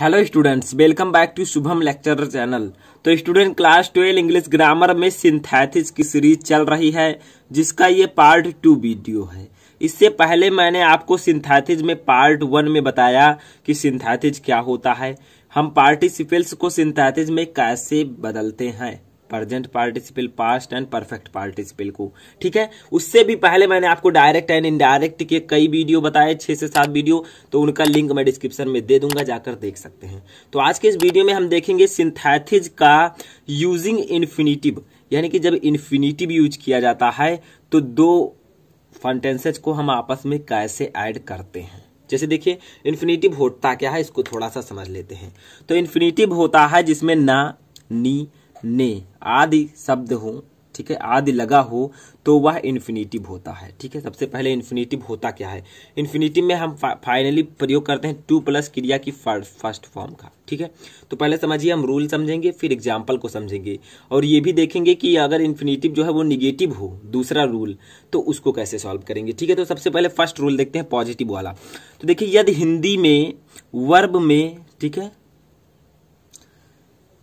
hello students welcome back to Shubham lecturer channel तो student class twelve English grammar में synthetics की series चल रही है जिसका ये पार्ट टू वीडियो है इससे पहले मैंने आपको सिंथेटिक्स में पार्ट वन में बताया कि सिंथेटिक्स क्या होता है हम पार्टिसिपेंट्स को सिंथेटिक्स में कैसे बदलते हैं present participle past and perfect participle को ठीक है उससे भी पहले मैंने आपको डायरेक्ट एंड इनडायरेक्ट के कई वीडियो बताए छः से सात वीडियो तो उनका लिंक मैं डिस्क्रिप्शन में दे दूंगा जाकर देख सकते हैं तो आज के इस वीडियो में हम देखेंगे सिंथेथिज का यूजिंग इन्फिनिटिव यानी कि जब इन्फिनिटिव यूज किया जाता है तो दो फंटेंसेज को हम आपस में कैसे ऐड करते हैं जैसे देखिए इन्फिनेटिव होता क्या है इसको थोड़ा सा समझ लेते हैं तो इन्फिनेटिव होता है जिसमें ना नी ने आदि शब्द हो ठीक है आदि लगा हो तो वह इन्फिनेटिव होता है ठीक है सबसे पहले इन्फिनेटिव होता क्या है इन्फिनेटिव में हम फा, फाइनली प्रयोग करते हैं टू प्लस क्रिया की फर्स्ट फॉर्म का ठीक है तो पहले समझिए हम रूल समझेंगे फिर एग्जाम्पल को समझेंगे और ये भी देखेंगे कि अगर इन्फिनेटिव जो है वो निगेटिव हो दूसरा रूल तो उसको कैसे सॉल्व करेंगे ठीक है तो सबसे पहले फर्स्ट रूल देखते हैं पॉजिटिव वाला तो देखिए यदि हिंदी में वर्ब में ठीक है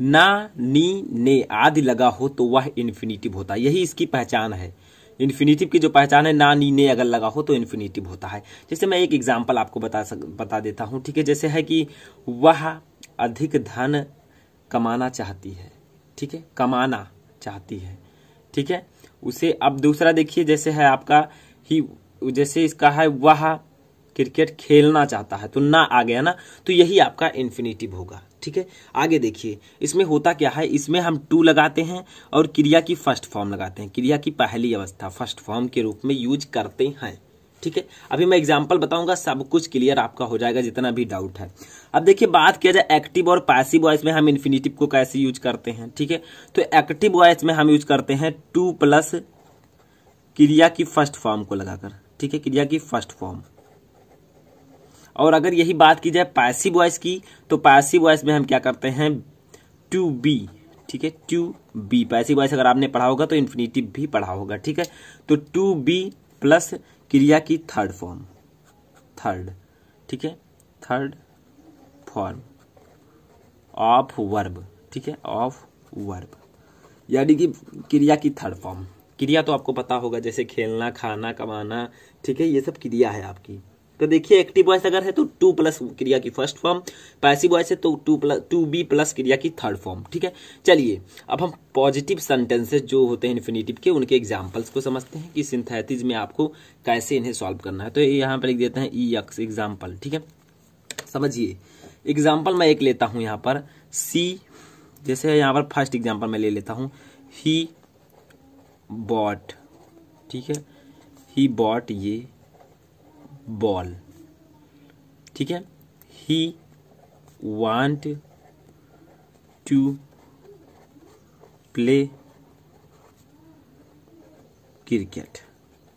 ना नी ने आदि लगा हो तो वह इन्फिनिटिव होता है यही इसकी पहचान है इन्फिनिटिव की जो पहचान है ना नी ने अगर लगा हो तो इन्फिनिटिव होता है जैसे मैं एक एग्जाम्पल आपको बता सक बता देता हूँ ठीक है जैसे है कि वह अधिक धन कमाना चाहती है ठीक है कमाना चाहती है ठीक है उसे अब दूसरा देखिए जैसे है आपका ही जैसे इसका है वह क्रिकेट खेलना चाहता है तो ना आ गया ना तो यही आपका इन्फिनिटिव होगा ठीक है आगे देखिए इसमें होता क्या है इसमें हम टू लगाते हैं और क्रिया की फर्स्ट फॉर्म लगाते हैं क्रिया की पहली अवस्था फर्स्ट फॉर्म के रूप में यूज करते हैं ठीक है अभी मैं एग्जाम्पल बताऊंगा सब कुछ क्लियर आपका हो जाएगा जितना भी डाउट है अब देखिए बात किया जाए एक्टिव और पैसिव वॉयस में हम इन्फिनिटिव को कैसे यूज करते हैं ठीक है तो एक्टिव वॉयस में हम यूज करते हैं टू प्लस क्रिया की फर्स्ट फॉर्म को लगाकर ठीक है क्रिया की फर्स्ट फॉर्म और अगर यही बात की जाए पैसिव वॉइस की तो पैसिव वॉइस में हम क्या करते हैं टू बी ठीक है टू बी पैसिव वॉइस अगर आपने पढ़ा होगा तो इन्फिनेटिव भी पढ़ा होगा ठीक है तो टू बी प्लस क्रिया की थर्ड फॉर्म थर्ड ठीक है थर्ड फॉर्म ऑफ वर्ब ठीक है ऑफ वर्ब यानी कि क्रिया की थर्ड फॉर्म क्रिया तो आपको पता होगा जैसे खेलना खाना कमाना ठीक है ये सब क्रिया है आपकी तो देखिए एक्टिव वॉइस अगर है तो टू प्लस क्रिया की फर्स्ट फॉर्म पैसिव वॉइस है तो to plus to be plus क्रिया की थर्ड फॉर्म ठीक है चलिए अब हम पॉजिटिव सेंटेंसेज जो होते हैं इन्फिनेटिव के उनके एग्जाम्पल्स को समझते हैं कि सिंथेटिज में आपको कैसे इन्हें सॉल्व करना है तो यहाँ पर लिख देते हैं ई यक्स एग्जाम्पल ठीक है समझिए एग्जाम्पल मैं एक लेता हूँ यहाँ पर सी जैसे यहाँ पर फर्स्ट एग्जाम्पल मैं ले लेता हूँ ही बॉट ठीक है ही बॉट ये बॉल ठीक है he want to play cricket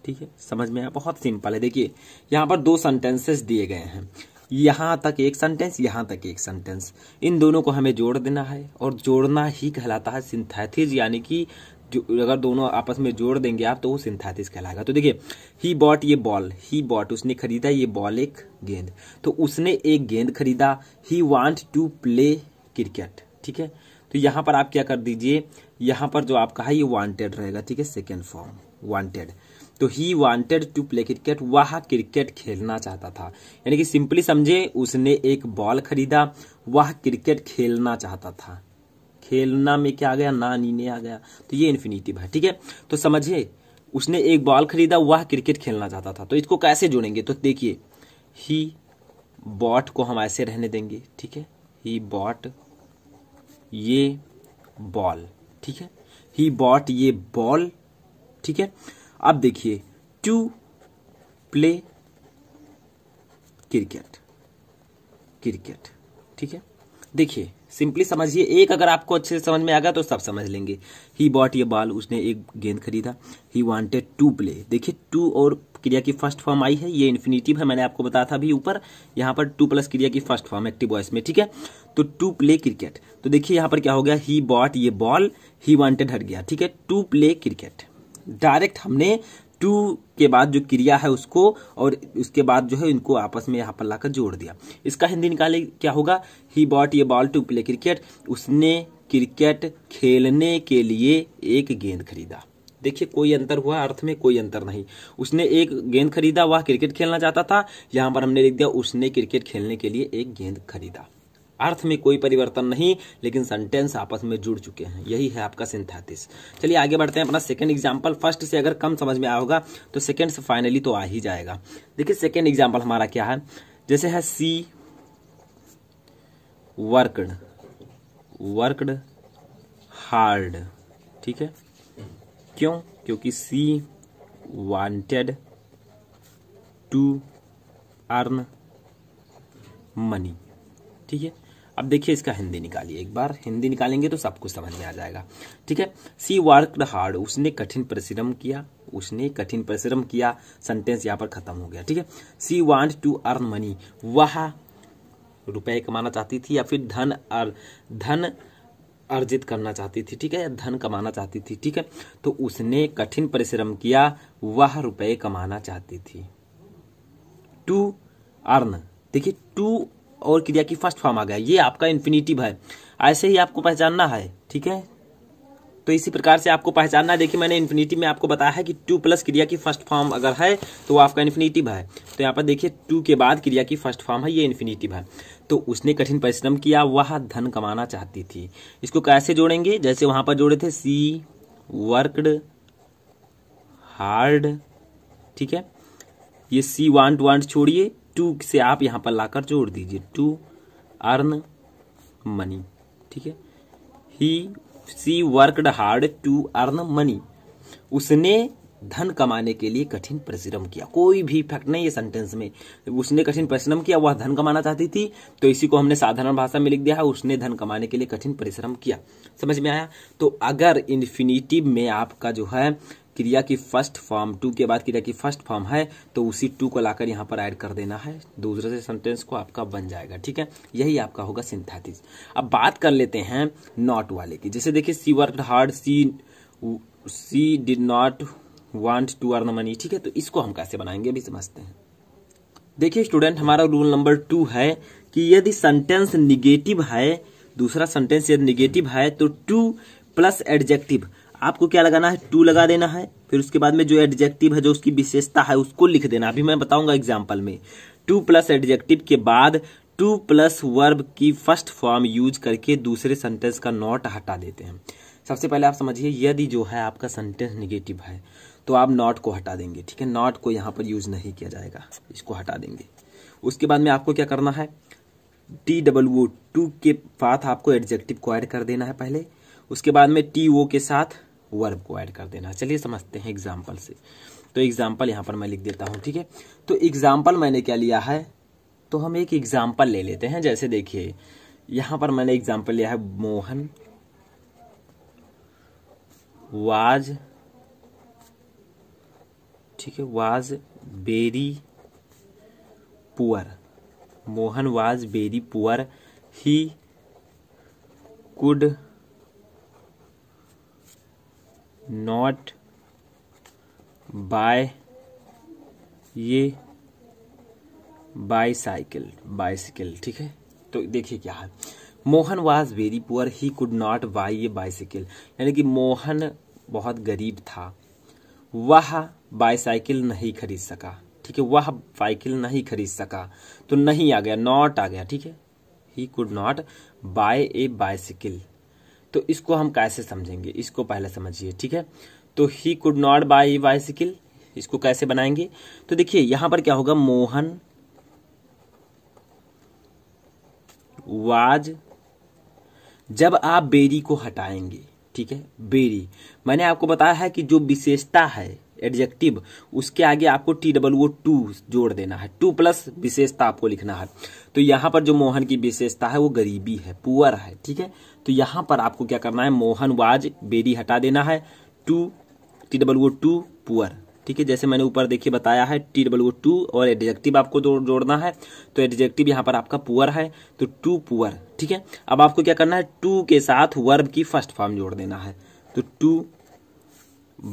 ठीक है समझ में आया बहुत सिंपल है देखिए यहां पर दो सेंटेंसेस दिए गए हैं यहां तक एक सेंटेंस यहां तक एक सेंटेंस इन दोनों को हमें जोड़ देना है और जोड़ना ही कहलाता है सिंथेथिस यानी कि जो अगर दोनों आपस में जोड़ देंगे आप तो वो सिंथेटिस कहलाएगा तो देखिए ही बॉट ये बॉल ही बॉट उसने खरीदा ये बॉल एक गेंद तो उसने एक गेंद खरीदा he want to play cricket ठीक है तो यहाँ पर आप क्या कर दीजिए यहां पर जो आपका है ये वांटेड रहेगा ठीक है सेकेंड फॉर्म वांटेड तो he wanted to play cricket वह क्रिकेट खेलना चाहता था यानी कि सिंपली समझे उसने एक बॉल खरीदा वह क्रिकेट खेलना चाहता था खेलना में क्या आ गया ना नीने आ गया तो ये इन्फिनिटिव है ठीक है तो समझिए उसने एक बॉल खरीदा वह क्रिकेट खेलना चाहता था तो इसको कैसे जोड़ेंगे तो देखिए ही बॉट को हम ऐसे रहने देंगे ठीक है ही बॉट ये बॉल ठीक है ही बॉट ये बॉल ठीक है अब देखिए टू प्ले क्रिकेट क्रिकेट ठीक है देखिए सिंपली समझिए एक अगर आपको अच्छे से समझ में आ गया तो सब समझ लेंगे ही बॉट ये बॉल उसने एक गेंद खरीदा ही वॉन्टेड टू प्ले देखिए टू और क्रिया की फर्स्ट फॉर्म आई है ये इन्फिनिटिव है मैंने आपको बताया था अभी ऊपर यहाँ पर टू प्लस क्रिया की फर्स्ट फॉर्म एक्टिव वॉइस में ठीक है तो टू प्ले क्रिकेट तो देखिए यहाँ पर क्या हो गया ही बॉट ये बॉल ही वॉन्टेड हट गया ठीक है टू प्ले क्रिकेट डायरेक्ट हमने टू के बाद जो क्रिया है उसको और उसके बाद जो है इनको आपस में यहाँ पर लाकर जोड़ दिया इसका हिंदी निकाले क्या होगा ही बॉट ये बॉल टू प्ले क्रिकेट उसने क्रिकेट खेलने के लिए एक गेंद खरीदा देखिए कोई अंतर हुआ अर्थ में कोई अंतर नहीं उसने एक गेंद खरीदा वह क्रिकेट खेलना चाहता था यहां पर हमने लिख दिया उसने क्रिकेट खेलने के लिए एक गेंद खरीदा अर्थ में कोई परिवर्तन नहीं लेकिन सेंटेंस आपस में जुड़ चुके हैं यही है आपका सिंथेटिस चलिए आगे बढ़ते हैं अपना सेकंड एग्जाम्पल फर्स्ट से अगर कम समझ में आया होगा तो सेकंड से फाइनली तो आ ही जाएगा देखिए सेकंड एग्जाम्पल हमारा क्या है जैसे है सी वर्कड वर्कड हार्ड ठीक है क्यों क्योंकि she wanted to earn money ठीक है अब देखिए इसका हिंदी निकालिए एक बार हिंदी निकालेंगे तो सब कुछ समझ में आ जाएगा ठीक है सी वर्क हार्ड उसने कठिन परिश्रम किया उसने कठिन परिश्रम किया सेंटेंस यहाँ पर खत्म हो गया ठीक है she want to earn money वह रुपए कमाना चाहती थी या फिर धन अर धन अर्जित करना चाहती थी ठीक है या धन कमाना चाहती थी ठीक है तो उसने कठिन परिश्रम किया वह रुपए कमाना चाहती थी टू अर्न देखिए टू और क्रिया की फर्स्ट फॉर्म आ गया ये आपका इन्फिनिटिव है ऐसे ही आपको पहचानना है ठीक है तो इसी प्रकार से आपको पहचानना है देखिए मैंने इन्फिनिटिव में आपको बताया है कि टू प्लस क्रिया की फर्स्ट फॉर्म अगर है तो वो आपका इन्फिनिटिव है तो यहाँ पर देखिए टू के बाद क्रिया की फर्स्ट फॉर्म है ये इन्फिनिटिव है तो उसने कठिन परिश्रम किया वह धन कमाना चाहती थी इसको कैसे जोड़ेंगे जैसे वहां पर जोड़े थे सी वर्कड हार्ड ठीक है ये सी वांट वांट छोड़िए टू से आप यहाँ पर लाकर जोड़ दीजिए टू अर्न मनी ठीक है he she worked hard to earn money उसने धन कमाने के लिए कठिन परिश्रम किया कोई भी फैक्ट नहीं है सेंटेंस में उसने कठिन परिश्रम किया वह धन कमाना चाहती थी तो इसी को हमने साधारण भाषा में लिख दिया है उसने धन कमाने के लिए कठिन परिश्रम किया समझ में आया तो अगर इन्फिनिटिव में आपका जो है क्रिया की फर्स्ट फॉर्म टू के बाद क्रिया की फर्स्ट फॉर्म है तो उसी टू को लाकर यहाँ पर ऐड कर देना है दूसरे से सेंटेंस को आपका बन जाएगा ठीक है यही आपका होगा सिंथेटिस अब बात कर लेते हैं नॉट वाले की जैसे देखिए she work hard she she did not want to earn money ठीक है तो इसको हम कैसे बनाएंगे अभी समझते हैं देखिए स्टूडेंट हमारा रूल नंबर टू है कि यदि सेंटेंस निगेटिव है दूसरा सेंटेंस यदि निगेटिव है तो टू प्लस एडजेक्टिव आपको क्या लगाना है टू लगा देना है फिर उसके बाद में जो एडजेक्टिव है जो उसकी विशेषता है उसको लिख देना अभी मैं बताऊंगा एग्जाम्पल में टू प्लस एडजेक्टिव के बाद टू प्लस वर्ब की फर्स्ट फॉर्म यूज करके दूसरे सेंटेंस का नॉट हटा देते हैं सबसे पहले आप समझिए यदि जो है आपका सेंटेंस निगेटिव है तो आप नॉट को हटा देंगे ठीक है नॉट को यहाँ पर यूज नहीं किया जाएगा इसको हटा देंगे उसके बाद में आपको क्या करना है टी डबल ओ टू के साथ आपको एडजेक्टिव को ऐड कर देना है पहले उसके बाद में टी ओ के साथ वर्ब को ऐड कर देना चलिए समझते हैं एग्जाम्पल से तो एग्जाम्पल यहाँ पर मैं लिख देता हूँ ठीक है तो एग्जाम्पल मैंने क्या लिया है तो हम एक एग्जाम्पल ले लेते हैं जैसे देखिए यहाँ पर मैंने एग्जाम्पल लिया है मोहन वाज ठीक है was very poor Mohan was very poor he could not buy ये बाईसाइकिल बाइसिकल ठीक है तो देखिए क्या है Mohan was very poor he could not buy ये बाइसिकल यानी कि मोहन बहुत गरीब था वह बाइसाइकिल नहीं खरीद सका ठीक है वह साइकिल नहीं खरीद सका तो नहीं आ गया नॉट आ गया ठीक है he could not buy a bicycle तो इसको हम कैसे समझेंगे इसको पहले समझिए ठीक है तो he could not buy bicycle इसको कैसे बनाएंगे तो देखिए यहां पर क्या होगा मोहन वाज जब आप बेरी को हटाएंगे ठीक है बेरी मैंने आपको बताया है कि जो विशेषता है एडजेक्टिव उसके आगे आपको टी डब्ल्यू टू जोड़ देना है टू प्लस विशेषता आपको लिखना है तो यहाँ पर जो मोहन की विशेषता है वो गरीबी है पुअर है ठीक है तो यहाँ पर आपको क्या करना है मोहन वाज बेरी हटा देना है too T W too poor ठीक है जैसे मैंने ऊपर देखिए बताया है टी डब्ल्यू टू और एडजेक्टिव आपको जोड़ना है तो एडजेक्टिव यहाँ पर आपका पुअर है तो टू पुअर ठीक है अब आपको क्या करना है टू के साथ वर्ब की फर्स्ट फॉर्म जोड़ देना है तो टू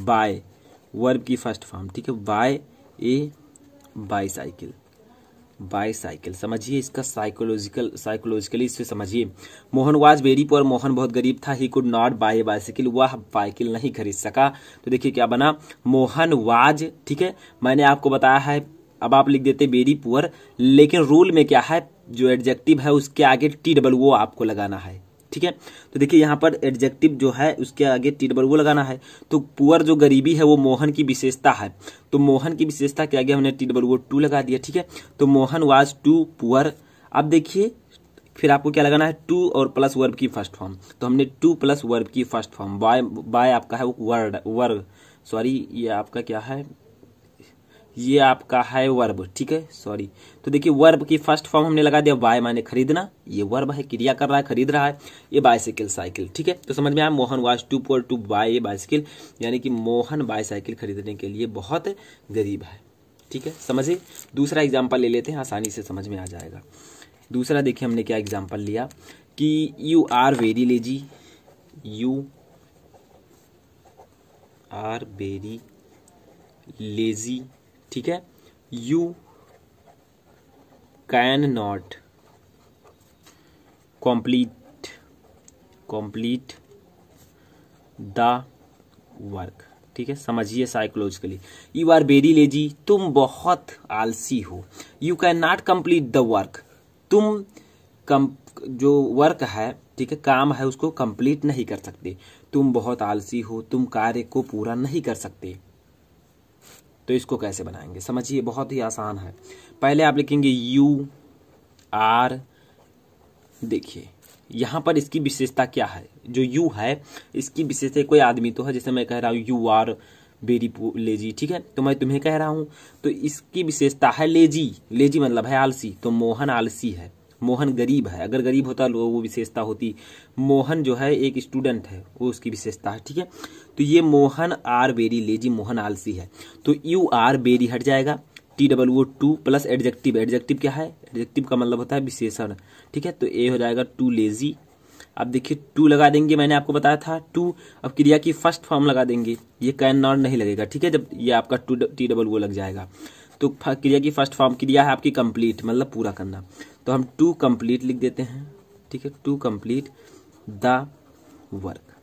बाय वर्ब की फर्स्ट फॉर्म ठीक है बाय ए बाईसाइकिल बाईसाइकिल समझिए इसका साइकोलॉजिकल साइकोलॉजिकली इससे समझिए Mohan was very poor Mohan बहुत गरीब था he could not buy a bicycle वह बाइकिल नहीं खरीद सका तो देखिए क्या बना मोहन वाज ठीक है मैंने आपको बताया है अब आप लिख देते वेरी पुअर लेकिन रूल में क्या है जो एडजेक्टिव है उसके आगे टी डबल वो आपको लगाना है ठीक है तो देखिए यहाँ पर एडजेक्टिव जो है उसके आगे टी डबल वो लगाना है तो पुअर जो गरीबी है वो मोहन की विशेषता है तो मोहन की विशेषता के आगे हमने टी डबल वो टू लगा दिया ठीक है तो मोहन वाज टू पुअर अब देखिए फिर आपको क्या लगाना है टू और प्लस वर्ब की फर्स्ट फॉर्म तो हमने टू प्लस वर्ब की फर्स्ट फॉर्म बाय बाय आपका है वो वर्ड वर्ग सॉरी ये आपका क्या है ये आपका है वर्ब ठीक है सॉरी तो देखिए वर्ब की फर्स्ट फॉर्म हमने लगा दिया बाय माने खरीदना ये वर्ब है क्रिया कर रहा है खरीद रहा है ये बाइसाइकिल साइकिल ठीक है तो समझ में आया Mohan was too poor to buy ये बाइसाइकिल यानी कि मोहन बाइसाइकिल खरीदने के लिए बहुत गरीब है ठीक है समझिए दूसरा एग्जाम्पल ले लेते हैं आसानी से समझ में आ जाएगा दूसरा देखिए हमने क्या एग्जाम्पल लिया कि you are very lazy you are very lazy ठीक है you can not complete complete the work ठीक है समझिए psychologically you are very lazy तुम बहुत आलसी हो you can not complete the work तुम कम जो वर्क है ठीक है काम है उसको कंप्लीट नहीं कर सकते तुम बहुत आलसी हो तुम कार्य को पूरा नहीं कर सकते तो इसको कैसे बनाएंगे समझिए बहुत ही आसान है पहले आप लिखेंगे यू आर देखिए यहाँ पर इसकी विशेषता क्या है जो यू है इसकी विशेषता कोई आदमी तो है जैसे मैं कह रहा हूँ यू आर बेरी लेजी ठीक है तो मैं तुम्हें कह रहा हूँ तो इसकी विशेषता है लेजी लेजी मतलब है आलसी तो मोहन आलसी है मोहन गरीब है अगर गरीब होता लोग वो विशेषता होती मोहन जो है एक स्टूडेंट है वो उसकी विशेषता है ठीक है तो ये Mohan are very lazy Mohan आलसी है तो यू आर बेरी हट जाएगा T double O too plus adjective adjective क्या है एडजेक्टिव का मतलब होता है विशेषण ठीक है तो ए हो जाएगा टू लेजी अब देखिए टू लगा देंगे मैंने आपको बताया था टू अब क्रिया की फर्स्ट फॉर्म लगा देंगे ये कैन नॉट नहीं लगेगा ठीक है जब ये आपका टू टी डबल वो लग जाएगा तो क्रिया की फर्स्ट फॉर्म क्रिया है आपकी कंप्लीट मतलब पूरा करना तो हम टू कंप्लीट लिख देते हैं ठीक है टू कंप्लीट द वर्क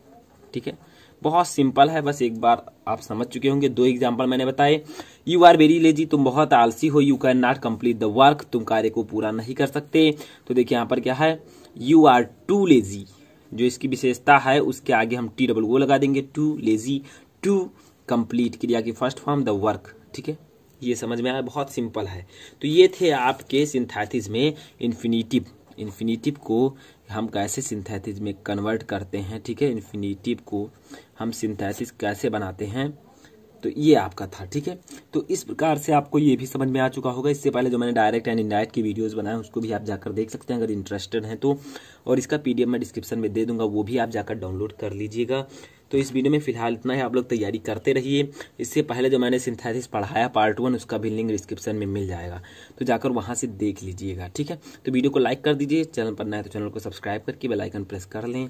ठीक है बहुत सिंपल है बस एक बार आप समझ चुके होंगे दो एग्जाम्पल मैंने बताए यू आर वेरी लेजी तुम बहुत आलसी हो you can not complete the work तुम कार्य को पूरा नहीं कर सकते तो देखिए यहां पर क्या है यू आर टू लेजी जो इसकी विशेषता है उसके आगे हम टी डबल वो लगा देंगे टू लेजी टू कंप्लीट क्रिया की फर्स्ट फॉर्म द वर्क ठीक है ये समझ में आया बहुत सिंपल है तो ये थे आपके सिंथेटिस में इन्फिनीटिव इन्फिनीटिव को हम कैसे सिंथेटिस में कन्वर्ट करते हैं ठीक है इन्फिनीटिव को हम सिंथेटिस कैसे बनाते हैं तो ये आपका था ठीक है तो इस प्रकार से आपको ये भी समझ में आ चुका होगा इससे पहले जो मैंने डायरेक्ट एंड इनडायरेक्ट की वीडियोस बनाए उसको भी आप जाकर देख सकते हैं अगर इंटरेस्टेड हैं तो और इसका पीडीएफ मैं डिस्क्रिप्शन में दे दूंगा वो भी आप जाकर डाउनलोड कर लीजिएगा तो इस वीडियो में फिलहाल इतना ही आप लोग तैयारी करते रहिए इससे पहले जो मैंने सिंथेसिस पढ़ाया पार्ट वन उसका भी लिंक डिस्क्रिप्शन में मिल जाएगा तो जाकर वहाँ से देख लीजिएगा ठीक है तो वीडियो को लाइक कर दीजिए चैनल पर नए तो चैनल को सब्सक्राइब करके बेलाइकन प्रेस कर लें